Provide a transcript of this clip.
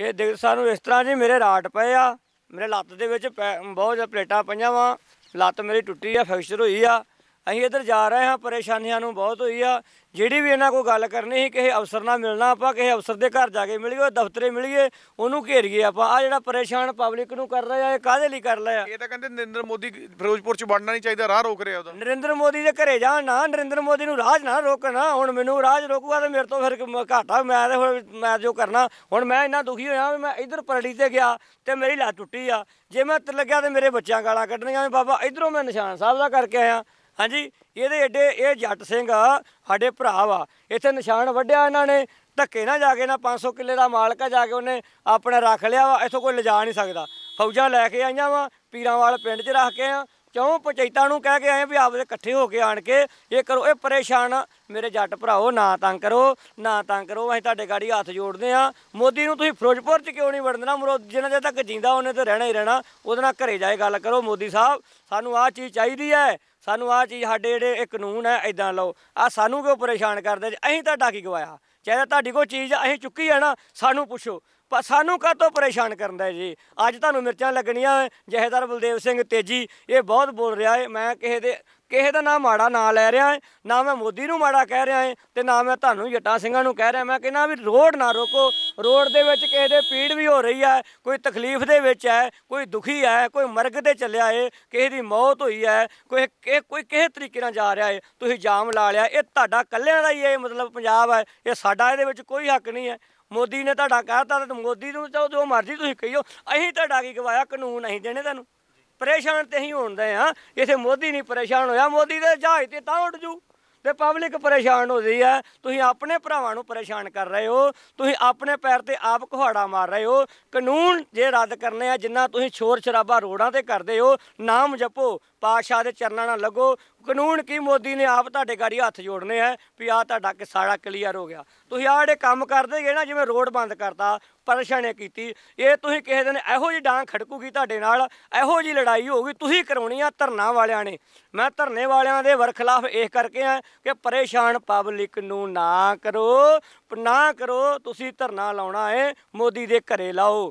ਇਹ ਦੇਖ ਸਾਨੂੰ ਇਸ ਤਰ੍ਹਾਂ ਜੀ ਮੇਰੇ ਰਾਟ ਪਏ ਆ ਮੇਰੇ ਲੱਤ ਦੇ ਵਿੱਚ ਬਹੁਤ ਪਲੇਟਾਂ ਪਈਆਂ ਵਾ ਲੱਤ ਮੇਰੀ ਟੁੱਟੀ ਆ ਫੈਕਚਰ ਹੋਈ ਆ ਅਸੀਂ ਇੱਧਰ ਜਾ ਰਹੇ ਹਾਂ ਪਰੇਸ਼ਾਨੀਆਂ ਨੂੰ ਬਹੁਤ ਹੋਈ ਆ ਜਿਹੜੀ ਵੀ ਇਹਨਾਂ ਕੋਲ ਗੱਲ ਕਰਨੀ ਸੀ ਕਿਸੇ ਅਫਸਰ ਨਾਲ ਮਿਲਣਾ ਆਪਾਂ ਕਿਸੇ ਅਫਸਰ ਦੇ ਘਰ ਜਾ ਕੇ ਮਿਲੀਏ ਦਫ਼ਤਰੇ ਮਿਲੀਏ ਉਹਨੂੰ ਘੇਰੀਏ ਆਪਾਂ ਆ ਜਿਹੜਾ ਪਰੇਸ਼ਾਨ ਪਬਲਿਕ ਨੂੰ ਕਰ ਰਿਹਾ ਇਹ ਕਾਹਦੇ ਲਈ ਕਰ ਰਿਹਾ ਇਹ ਤਾਂ ਕਹਿੰਦੇ ਨਰਿੰਦਰ ਮੋਦੀ ਫਿਰੋਜ਼ਪੁਰ ਚ ਵੜਨਾ ਨਹੀਂ ਚਾਹੀਦਾ ਰਾਹ ਰੋਕ ਰਿਹਾ ਉਹਦਾ ਨਰਿੰਦਰ ਮੋਦੀ ਦੇ ਘਰੇ ਜਾਣ ਨਾ ਨਰਿੰਦਰ ਮੋਦੀ ਨੂੰ ਰਾਜ ਨਾ ਰੋਕਣਾ ਹੁਣ ਮੈਨੂੰ ਰਾਜ ਰੋਕੂਗਾ ਤੇ ਮੇਰੇ ਤੋਂ ਫਿਰ ਘਾਟਾ ਮੈਂ ਤੇ ਹੁਣ ਮੈਂ ਜੋ ਕਰਨਾ ਹੁਣ ਮੈਂ ਇੰਨਾ ਦੁਖੀ ਹੋਇਆ ਮੈਂ ਇਧਰ ਪਰੜੀ ਤੇ ਗਿਆ ਤੇ ਮੇਰੀ ਲਾ ਟੁੱਟੀ ਆ ਜੇ ਮੈਂ ਤੇ ਲੱਗਿਆ ਤੇ ਮੇਰੇ ਬੱਚਿਆਂ ਗਾਲਾਂ ਕੱਢਣੀਆਂ ਬਾਬਾ ਇਧਰੋਂ ਮੈਂ ਨਿਸ਼ਾਨ ਸਾਹਿਬ ਦਾ ਕਰਕੇ ਆਇਆ ਹਾਂਜੀ ਇਹਦੇ ਏਡੇ ਇਹ ਜੱਟ ਸਿੰਘ ਸਾਡੇ ਭਰਾ ਵਾ ਇੱਥੇ ਨਿਸ਼ਾਨ ਵੱਢਿਆ ਇਹਨਾਂ ਨੇ ਧੱਕੇ ਨਾ ਜਾ ਕੇ ਨਾ 500 ਕਿੱਲੇ ਦਾ ਮਾਲਕ ਆ ਜਾ ਕੇ ਉਹਨੇ ਆਪਣੇ ਰੱਖ ਲਿਆ ਵਾ ਇੱਥੋਂ ਕੋਈ ਲਿਜਾ ਨਹੀਂ ਸਕਦਾ ਫੌਜਾਂ ਲੈ ਕੇ ਆਈਆਂ ਵਾ ਪੀਰਾਂਵਾਲ ਪਿੰਡ 'ਚ ਰੱਖ ਕੇ ਆ ਕਿਉਂ ਪੰਚਾਇਤਾਂ ਨੂੰ ਕਹਿ ਕੇ ਆਏ ਵੀ ਆਪਦੇ ਇਕੱਠੇ ਹੋ ਕੇ ਆਣ ਕੇ ਇਹ ਕਰੋ ਇਹ ਪਰੇਸ਼ਾਨ ਮੇਰੇ ਜੱਟ ਭਰਾਓ ਨਾ ਤੰਗ ਕਰੋ ਨਾ ਤੰਗ ਕਰੋ ਅਸੀਂ ਤੁਹਾਡੇ ਗਾੜੀ ਹੱਥ ਜੋੜਦੇ ਆ ਮੋਦੀ ਨੂੰ ਤੁਸੀਂ ਫਿਰੋਜ਼ਪੁਰ 'ਚ ਕਿਉਂ ਨਹੀਂ ਵੜਨਾ ਦੇਣਾ ਮਰੋ ਜਿੰਨਾ ਤੱਕ ਜਿੰਦਾ ਉਹਨੇ ਤੇ ਰਹਿਣਾ ਹੀ ਰਹਿਣਾ ਉਹਦੇ ਨਾਲ ਘਰੇ ਜਾਏ ਗੱਲ ਕਰੋ ਮੋਦੀ ਸਾਹਿਬ ਸਾਨੂੰ ਆਹ ਚੀਜ਼ ਚਾਹੀਦੀ ਹੈ ਸਾਨੂੰ ਆਹ ਚੀਜ਼ ਸਾਡੇ ਜਿਹੜੇ ਇੱਕ ਕਾਨੂੰਨ ਹੈ ਐਦਾਂ ਲਓ ਆ ਸਾਨੂੰ ਕਿਉਂ ਪਰੇਸ਼ਾਨ ਕਰਦੇ ਅਸੀਂ ਤੁਹਾਡਾ ਕੀ ਗਵਾਇਆ ਚਾਹੇ ਤੁਹਾਡੀ ਕੋਈ ਚੀਜ਼ ਅਸੀਂ ਚੁੱਕੀ ਹੈ ਨਾ ਸਾਨੂੰ ਪੁੱਛੋ ਪਰ ਸਾਨੂੰ ਕਾਹਤੋਂ ਪਰੇਸ਼ਾਨ ਕਰਦਾ ਜੀ ਅੱਜ ਤੁਹਾਨੂੰ ਮਿਰਚਾਂ ਲੱਗਣੀਆਂ ਜਹੇਦਾਰ ਬਲਦੇਵ ਸਿੰਘ ਤੇਜੀ ਇਹ ਬਹੁਤ ਬੋਲ ਰਿਹਾ ਹੈ ਮੈਂ ਕਿਸੇ ਦੇ ਕਿਸੇ ਦਾ ਨਾ ਮਾੜਾ ਨਾਂ ਲੈ ਰਿਹਾ ਨਾ ਮੈਂ ਮੋਦੀ ਨੂੰ ਮਾੜਾ ਕਹਿ ਰਿਹਾ ਤੇ ਨਾ ਮੈਂ ਤੁਹਾਨੂੰ ਜੱਟਾ ਸਿੰਘਾਂ ਨੂੰ ਕਹਿ ਰਿਹਾ ਮੈਂ ਕਹਿੰਦਾ ਵੀ ਰੋਡ ਨਾ ਰੋਕੋ ਰੋਡ ਦੇ ਵਿੱਚ ਕਿਸੇ ਦੇ ਪੀੜ ਵੀ ਹੋ ਰਹੀ ਹੈ ਕੋਈ ਤਕਲੀਫ ਦੇ ਵਿੱਚ ਹੈ ਕੋਈ ਦੁਖੀ ਹੈ ਕੋਈ ਮਰਗ ਤੇ ਚੱਲਿਆ ਏ ਕਿਸੇ ਦੀ ਮੌਤ ਹੋਈ ਹੈ ਕੋਈ ਕੋਈ ਕਿਸੇ ਤਰੀਕੇ ਨਾਲ ਜਾ ਰਿਹਾ ਏ ਤੁਸੀਂ ਜਾਮ ਲਾ ਲਿਆ ਇਹ ਤੁਹਾਡਾ ਕੱਲਿਆਂ ਦਾ ਹੀ ਹੈ ਮਤਲਬ ਪੰਜਾਬ ਹੈ ਇਹ ਸਾਡਾ ਇਹਦੇ ਵਿੱਚ ਕੋਈ ਹੱਕ ਨਹੀਂ ਹੈ ਮੋਦੀ ਨੇ ਤੁਹਾਡਾ ਕਹਿਤਾ ਤੇ ਮੋਦੀ ਨੂੰ ਚਾਹੋ ਜੋ ਮਰਜ਼ੀ ਤੁਸੀਂ ਕਹੀਓ ਅਸੀਂ ਤੁਹਾਡਾ ਕੀ ਗਵਾਇਆ ਕਾਨੂੰਨ ਨਹੀਂ ਦੇਣੇ ਤੁਹਾਨੂੰ ਪਰੇਸ਼ਾਨ ਤੇ ਹੀ ਹੁੰਦੇ ਆ ਇਥੇ ਮੋਦੀ ਨਹੀਂ ਪਰੇਸ਼ਾਨ ਹੋਇਆ ਮੋਦੀ ਦੇ ਜਹਾਜ਼ ਤੇ ਤਾਂ ਉੱਡ ਜੂ ਤੇ ਪਬਲਿਕ ਪਰੇਸ਼ਾਨ ਹੋ ਰਹੀ ਹੈ ਤੁਸੀਂ ਆਪਣੇ ਭਰਾਵਾਂ ਨੂੰ ਪਰੇਸ਼ਾਨ ਕਰ ਰਹੇ ਹੋ ਤੁਸੀਂ ਆਪਣੇ ਪੈਰ ਤੇ ਆਪ ਕੁਹਾੜਾ ਮਾਰ ਰਹੇ ਹੋ ਕਾਨੂੰਨ ਜੇ ਰੱਦ ਕਰਨੇ ਆ ਜਿੰਨਾ ਤੁਸੀਂ ਛੋਰ ਸ਼ਰਾਬਾ ਰੋਡਾਂ ਤੇ ਕਰਦੇ ਹੋ ਨਾਮ ਜਪੋ ਪਾਤਸ਼ਾਹ ਦੇ ਚਰਨਾਂ ਨਾਲ ਲੱਗੋ ਕਾਨੂੰਨ ਕੀ ਮੋਦੀ ਨੇ ਆਪ ਤੁਹਾਡੇ ਗਾੜੀ ਹੱਥ ਜੋੜਨੇ ਆ ਵੀ ਆ ਤੁਹਾਡਾ ਕਿਸਾੜਾ ਕਲੀਅਰ ਹੋ ਗਿਆ ਤੁਸੀਂ ਆ ਜਿਹੜੇ ਕੰਮ ਕਰਦੇਗੇ ਨਾ ਜਿਵੇਂ ਰੋਡ ਬੰਦ ਕਰਤਾ ਪਰੇਸ਼ਾਨੀ ਕੀਤੀ ਇਹ ਤੁਸੀਂ ਕਿਸੇ ਦਿਨ ਇਹੋ ਜੀ ਡਾਂ ਖੜਕੂਗੀ ਤੁਹਾਡੇ ਨਾਲ ਇਹੋ ਜੀ ਲੜਾਈ ਹੋਊਗੀ ਤੁਸੀਂ ਕਰਾਉਣੀ ਆ ਧਰਨਾ ਵਾਲਿਆਂ ਨੇ ਮੈਂ ਧਰਨੇ ਵਾਲਿਆਂ ਦੇ ਵਰਖਲਾਫ ਇਹ ਕਰਕੇ ਆ ਕਿ ਪਰੇਸ਼ਾਨ ਪਬਲਿਕ ਨੂੰ ਨਾ ਕਰੋ ਨਾ ਕਰੋ ਤੁਸੀਂ ਧਰਨਾ ਲਾਉਣਾ ਹੈ ਮੋਦੀ ਦੇ ਘਰੇ ਲਾਓ